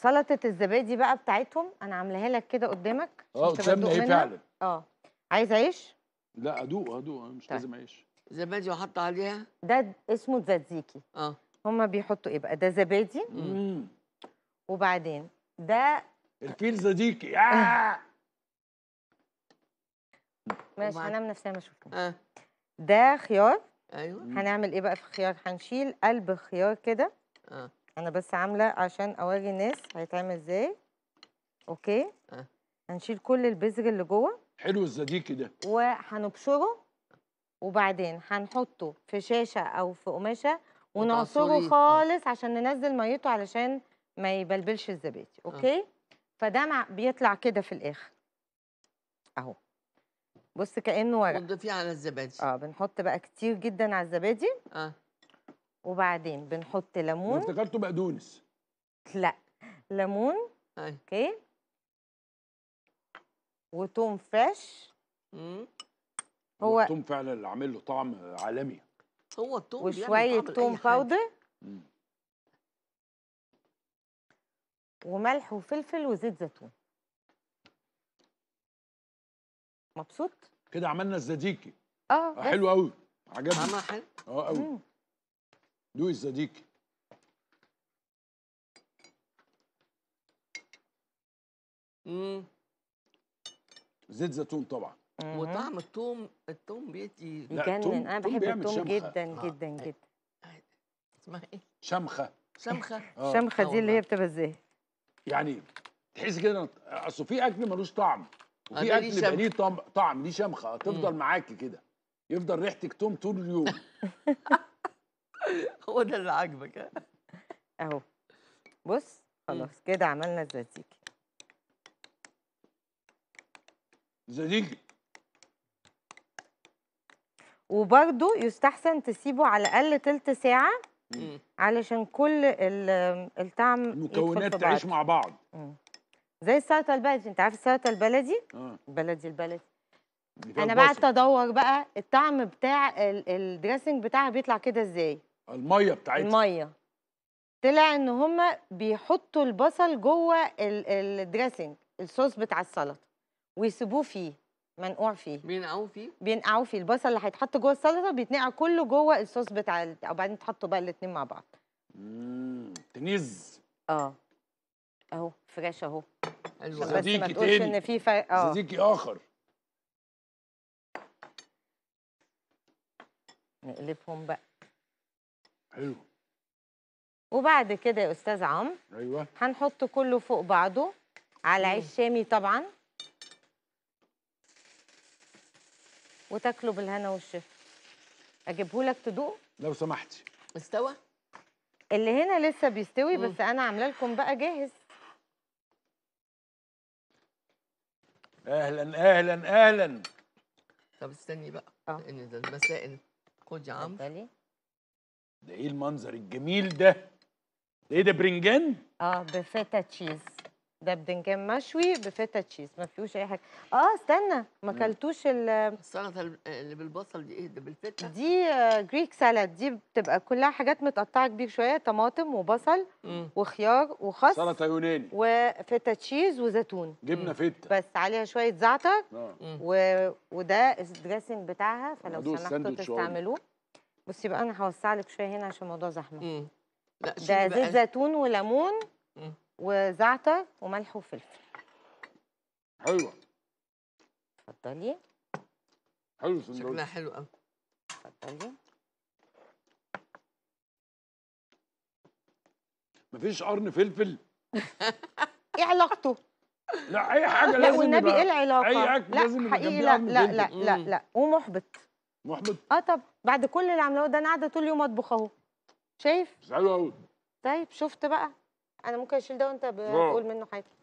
سلطه الزبادي بقى بتاعتهم انا عاملاها لك كده قدامك اه قدامنا ايه فعلا اه عايز عيش لا ادوق ادوق مش طيب. لازم عيش زبادي وحط عليها ده اسمه تزاتزيكي اه هما بيحطوا ايه بقى ده زبادي مم. وبعدين ده الفيل زديكي آه. ماشي هنعمل نفسها ما آه. ده خيار ايوه هنعمل ايه بقى في الخيار هنشيل قلب الخيار كده اه انا بس عامله عشان اوري الناس هيتعمل ازاي اوكي آه. هنشيل كل البذر اللي جوه حلو الزديكي ده وهنبشره وبعدين هنحطه في شاشه او في قماشه ونعصره آه. خالص أه. عشان ننزل ميته علشان ما يبلبلش الزبادي آه. اوكي أه. فده مع بيطلع كده في الاخر اهو بص كانه ورق بنضيفيه على الزبادي اه بنحط بقى كتير جدا على الزبادي اه وبعدين بنحط ليمون افتكرته بقدونس لا ليمون اوكي وتوم فريش هو التوم فعلا اللي عامل له طعم عالمي هو التوم وشويه توم باودر وملح وفلفل وزيت زيتون مبسوط كده عملنا الزديكي اه حلو قوي عجبني حلو اه قوي لويس صديقي زيت زيتون طبعا وطعم التوم التوم بيدي مجنن انا بحب التوم جدا آه. جدا جدا اسمها ايه؟ شمخه شمخه آه. شمخه دي اللي هي آه. بتبقى ازاي؟ يعني تحس كده اصل في اكل ملوش طعم وفي اكل بقى ليه طعم ليه شمخه تفضل معاكي كده يفضل ريحتك توم طول اليوم هو ده اللي عاجبك اهو بص خلاص كده عملنا الزازيكي زازيكي وبرده يستحسن تسيبه على الاقل تلت ساعه مم. علشان كل الطعم المكونات تعيش مع بعض مم. زي السلطه البلدي انت عارف السلطه البلدي آه. بلدي البلدي انا بصر. قعدت ادور بقى الطعم بتاع الدريسنج بتاعها بيطلع كده ازاي الميه بتاعتها الميه طلع ان هم بيحطوا البصل جوه الدريسنج الصوص بتاع السلطه ويسيبوه فيه منقوع فيه بينقعوه فيه بينقعوه فيه البصل اللي هيتحط جوه السلطه بيتنقع كله جوه الصوص بتاع وبعدين تحطوا بقى الاثنين مع بعض امم تنز اه اهو فريش اهو زديكي تاني ان في فرق اه صديقي اخر نقلبهم بقى حلو وبعد كده يا استاذ عمرو ايوه هنحط كله فوق بعضه على عيش شامي طبعا وتاكله بالهنا والشفا اجيبه لك تدوق لو سمحتي استوى اللي هنا لسه بيستوي مم. بس انا عامله لكم بقى جاهز اهلا اهلا اهلا طب استني بقى أه. لان ده المسائل خد يا عمرو ده ايه المنظر الجميل ده ده ايه ده برنجان اه بفيتا تشيز ده بدنجان مشوي بفيتا تشيز ما فيهوش اي حاجه اه استنى ما اكلتوش السلطه اللي بالبصل دي ايه ده بالفيتا دي جريك آه، سالاد دي بتبقى كلها حاجات متقطعه كبير شويه طماطم وبصل مم. وخيار وخس سلطه يوناني وفيتا تشيز وزيتون جبنه فيتا بس عليها شويه زعتر آه. و... وده الدريسنج بتاعها فلو سمحتوا تستعملوه بصي بقى انا هوسع لك شويه هنا عشان الموضوع زحمه امم لا ده زيت زيتون وليمون وزعتر وملح وفلفل حلوه اتفضلي حلو شكلها حلو قوي اتفضلي مفيش قرن فلفل ايه علاقته؟ لا اي حاجه لا لازم والنبي ايه العلاقه؟ اي اكل لا لازم حقيقي لا لا لا لا لا ومحبط محمد اه طب بعد كل اللي عملوه ده انا قاعده طول اليوم اطبخ اهو شايف؟ حلو قوي طيب شفت بقى انا ممكن اشيل ده وانت بتقول منه حاجه